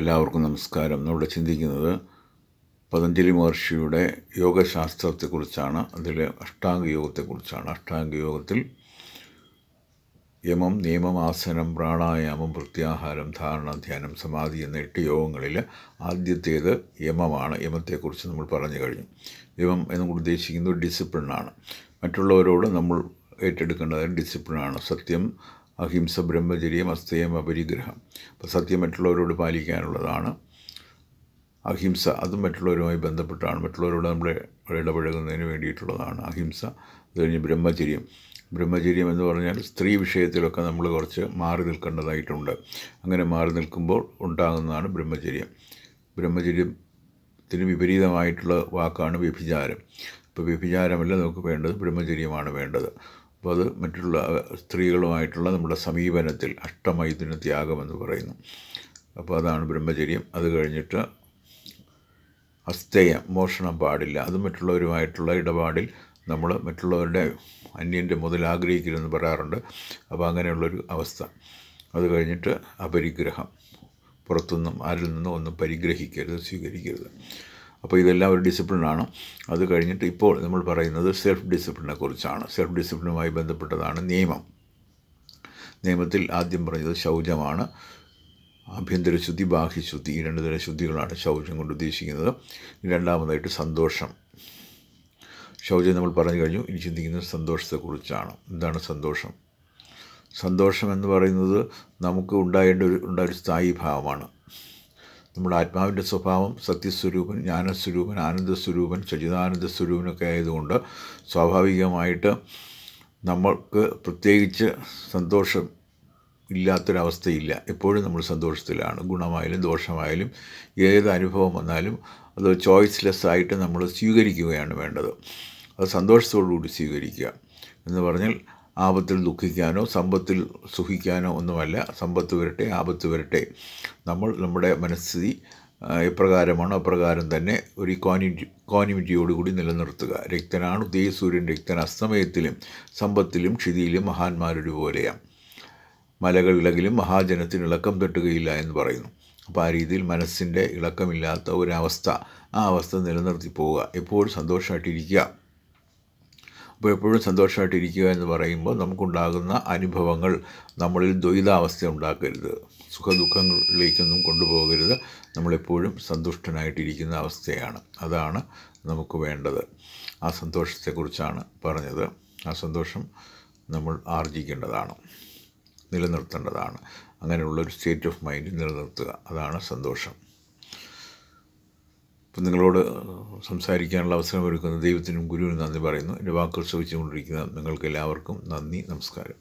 എല്ലാവർക്കും നമസ്കാരം നമ്മളിവിടെ ചിന്തിക്കുന്നത് പതഞ്ജലി മഹർഷിയുടെ യോഗശാസ്ത്രത്തെക്കുറിച്ചാണ് അതിൽ അഷ്ടാംഗ യോഗത്തെക്കുറിച്ചാണ് അഷ്ടാംഗ യോഗത്തിൽ യമം നിയമം ആസനം പ്രാണായാമം പ്രത്യാഹാരം ധാരണ ധ്യാനം സമാധി എന്ന എട്ട് യോഗങ്ങളിൽ ആദ്യത്തേത് യമമാണ് യമത്തെക്കുറിച്ച് നമ്മൾ പറഞ്ഞു കഴിഞ്ഞു യമം എന്ന് ഉദ്ദേശിക്കുന്നത് ഡിസിപ്ലിനാണ് മറ്റുള്ളവരോട് നമ്മൾ ഏറ്റെടുക്കേണ്ടത് ഡിസിപ്ലിനാണ് സത്യം അഹിംസ ബ്രഹ്മചര്യം അസ്തേയം അപരിഗ്രഹം അപ്പോൾ സത്യം മറ്റുള്ളവരോട് പാലിക്കാനുള്ളതാണ് അഹിംസ അതും മറ്റുള്ളവരുമായി ബന്ധപ്പെട്ടാണ് മറ്റുള്ളവരോട് നമ്മൾ ഇടപഴകുന്നതിന് വേണ്ടിയിട്ടുള്ളതാണ് അഹിംസ അത് കഴിഞ്ഞ് ബ്രഹ്മചര്യം ബ്രഹ്മചര്യം എന്ന് പറഞ്ഞാൽ സ്ത്രീ വിഷയത്തിലൊക്കെ നമ്മൾ കുറച്ച് മാറി നിൽക്കേണ്ടതായിട്ടുണ്ട് അങ്ങനെ മാറി നിൽക്കുമ്പോൾ ഉണ്ടാകുന്നതാണ് ബ്രഹ്മചര്യം ബ്രഹ്മചര്യത്തിന് വിപരീതമായിട്ടുള്ള വാക്കാണ് വ്യഭിചാരം ഇപ്പോൾ വ്യഭിചാരമല്ല നമുക്ക് വേണ്ടത് ബ്രഹ്മചര്യമാണ് വേണ്ടത് അപ്പോൾ അത് മറ്റുള്ള സ്ത്രീകളുമായിട്ടുള്ള നമ്മുടെ സമീപനത്തിൽ അഷ്ടമൈഥുന എന്ന് പറയുന്നു അപ്പോൾ അതാണ് ബ്രഹ്മചര്യം അത് കഴിഞ്ഞിട്ട് അസ്തേയം മോഷണം പാടില്ല അത് മറ്റുള്ളവരുമായിട്ടുള്ള ഇടപാടിൽ നമ്മൾ മറ്റുള്ളവരുടെ അന്യൻ്റെ മുതൽ ആഗ്രഹിക്കില്ലെന്ന് പറയാറുണ്ട് അപ്പോൾ അങ്ങനെയുള്ളൊരു അവസ്ഥ അത് കഴിഞ്ഞിട്ട് അപരിഗ്രഹം പുറത്തുനിന്നും ആരിൽ നിന്നും ഒന്നും പരിഗ്രഹിക്കരുത് സ്വീകരിക്കരുത് അപ്പോൾ ഇതെല്ലാം ഒരു ഡിസിപ്ലിനാണ് അത് കഴിഞ്ഞിട്ട് ഇപ്പോൾ നമ്മൾ പറയുന്നത് സെൽഫ് ഡിസിപ്ലിനെ കുറിച്ചാണ് സെൽഫ് ഡിസിപ്ലിനുമായി ബന്ധപ്പെട്ടതാണ് നിയമം നിയമത്തിൽ ആദ്യം പറഞ്ഞത് ശൗചമാണ് ആഭ്യന്തര ശുദ്ധി ബാഹ്യശുദ്ധി ഈ രണ്ട് തരം ശുദ്ധികളാണ് ശൗചം കൊണ്ട് ഉദ്ദേശിക്കുന്നത് രണ്ടാമതായിട്ട് സന്തോഷം ശൗചം നമ്മൾ പറഞ്ഞു കഴിഞ്ഞു ഇനി ചിന്തിക്കുന്നത് സന്തോഷത്തെക്കുറിച്ചാണ് എന്താണ് സന്തോഷം സന്തോഷം എന്ന് പറയുന്നത് നമുക്ക് ഉണ്ടായേണ്ട ഒരു ഉണ്ടായ ഒരു സ്ഥായി ഭാവമാണ് നമ്മുടെ ആത്മാവിൻ്റെ സ്വഭാവം സത്യസ്വരൂപൻ ജ്ഞാനസ്വരൂപൻ ആനന്ദസ്വരൂപൻ സചിതാനന്ദ സ്വരൂപനൊക്കെ ആയതുകൊണ്ട് സ്വാഭാവികമായിട്ട് നമ്മൾക്ക് പ്രത്യേകിച്ച് സന്തോഷം ഇല്ലാത്തൊരവസ്ഥയില്ല എപ്പോഴും നമ്മൾ സന്തോഷത്തിലാണ് ഗുണമായാലും ദോഷമായാലും ഏത് അനുഭവം വന്നാലും അത് ചോയ്സ്ലെസ് ആയിട്ട് നമ്മൾ സ്വീകരിക്കുകയാണ് വേണ്ടത് അത് സന്തോഷത്തോടുകൂടി സ്വീകരിക്കുക എന്ന് പറഞ്ഞാൽ ആപത്തിൽ ദുഃഖിക്കാനോ സമ്പത്തിൽ സുഖിക്കാനോ ഒന്നുമല്ല സമ്പത്ത് വരട്ടെ ആപത്ത് വരട്ടെ നമ്മൾ നമ്മുടെ മനസ്ഥിതി എപ്രകാരമാണോ അപ്രകാരം തന്നെ ഒരു ഇക്കോണിറ്റി കൂടി നിലനിർത്തുക രക്തനാണ് സൂര്യൻ രക്തൻ അസ്തമയത്തിലും സമ്പത്തിലും ക്ഷിതിയിലും മഹാന്മാരൊരുപോലെയാണ് മലകളിളകിലും മഹാജനത്തിന് ഇളക്കം തട്ടുകയില്ല എന്ന് പറയുന്നു അപ്പോൾ ആ രീതിയിൽ മനസ്സിൻ്റെ ഇളക്കമില്ലാത്ത ഒരവസ്ഥ ആ അവസ്ഥ നിലനിർത്തി പോവുക എപ്പോഴും സന്തോഷമായിട്ടിരിക്കുക അപ്പോൾ എപ്പോഴും സന്തോഷമായിട്ടിരിക്കുക ഇരിക്കുക എന്ന് പറയുമ്പോൾ നമുക്കുണ്ടാകുന്ന അനുഭവങ്ങൾ നമ്മളിൽ ദ്വൈതാവസ്ഥ ഉണ്ടാക്കരുത് സുഖദുഃഖങ്ങളിലേക്കൊന്നും കൊണ്ടുപോകരുത് നമ്മളെപ്പോഴും സന്തുഷ്ടനായിട്ടിരിക്കുന്ന അവസ്ഥയാണ് അതാണ് നമുക്ക് വേണ്ടത് ആ സന്തോഷത്തെക്കുറിച്ചാണ് പറഞ്ഞത് ആ സന്തോഷം നമ്മൾ ആർജിക്കേണ്ടതാണ് നിലനിർത്തേണ്ടതാണ് അങ്ങനെയുള്ളൊരു സ്റ്റേറ്റ് ഓഫ് മൈൻഡ് നിലനിർത്തുക അതാണ് സന്തോഷം ഇപ്പം നിങ്ങളോട് സംസാരിക്കാനുള്ള ഒരുക്കുന്ന ദൈവത്തിനും ഗുരുവിനും നന്ദി പറയുന്നു എൻ്റെ വാക്കുകൾ ശ്രമിച്ചുകൊണ്ടിരിക്കുന്ന നിങ്ങൾക്ക് എല്ലാവർക്കും നന്ദി നമസ്കാരം